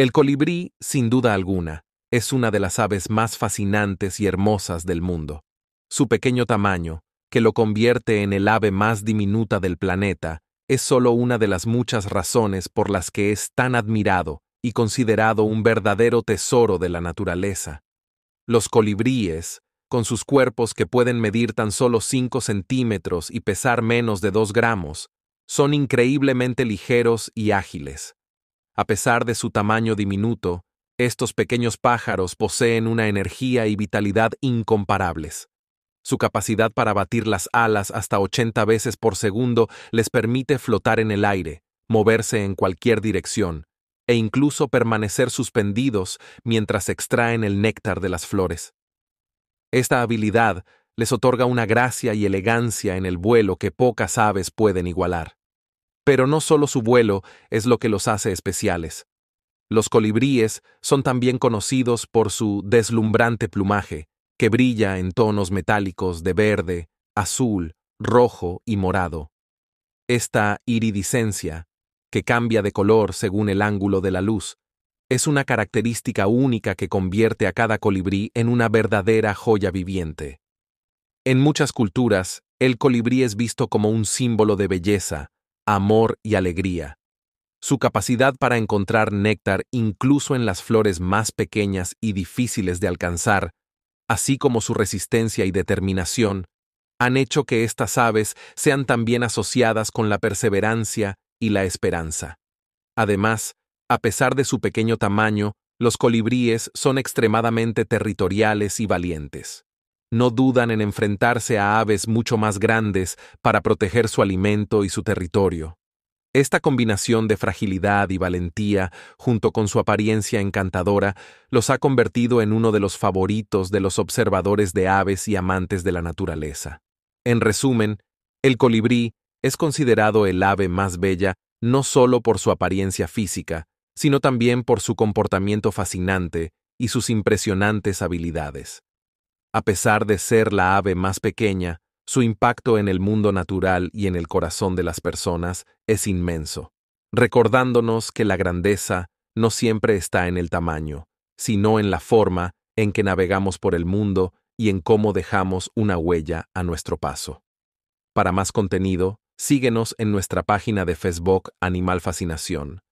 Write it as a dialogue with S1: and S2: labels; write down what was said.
S1: El colibrí, sin duda alguna, es una de las aves más fascinantes y hermosas del mundo. Su pequeño tamaño, que lo convierte en el ave más diminuta del planeta, es solo una de las muchas razones por las que es tan admirado y considerado un verdadero tesoro de la naturaleza. Los colibríes, con sus cuerpos que pueden medir tan solo 5 centímetros y pesar menos de 2 gramos, son increíblemente ligeros y ágiles a pesar de su tamaño diminuto, estos pequeños pájaros poseen una energía y vitalidad incomparables. Su capacidad para batir las alas hasta 80 veces por segundo les permite flotar en el aire, moverse en cualquier dirección, e incluso permanecer suspendidos mientras extraen el néctar de las flores. Esta habilidad les otorga una gracia y elegancia en el vuelo que pocas aves pueden igualar. Pero no solo su vuelo es lo que los hace especiales. Los colibríes son también conocidos por su deslumbrante plumaje, que brilla en tonos metálicos de verde, azul, rojo y morado. Esta iridiscencia, que cambia de color según el ángulo de la luz, es una característica única que convierte a cada colibrí en una verdadera joya viviente. En muchas culturas, el colibrí es visto como un símbolo de belleza, amor y alegría. Su capacidad para encontrar néctar incluso en las flores más pequeñas y difíciles de alcanzar, así como su resistencia y determinación, han hecho que estas aves sean también asociadas con la perseverancia y la esperanza. Además, a pesar de su pequeño tamaño, los colibríes son extremadamente territoriales y valientes no dudan en enfrentarse a aves mucho más grandes para proteger su alimento y su territorio. Esta combinación de fragilidad y valentía, junto con su apariencia encantadora, los ha convertido en uno de los favoritos de los observadores de aves y amantes de la naturaleza. En resumen, el colibrí es considerado el ave más bella no solo por su apariencia física, sino también por su comportamiento fascinante y sus impresionantes habilidades. A pesar de ser la ave más pequeña, su impacto en el mundo natural y en el corazón de las personas es inmenso, recordándonos que la grandeza no siempre está en el tamaño, sino en la forma en que navegamos por el mundo y en cómo dejamos una huella a nuestro paso. Para más contenido, síguenos en nuestra página de Facebook Animal Fascinación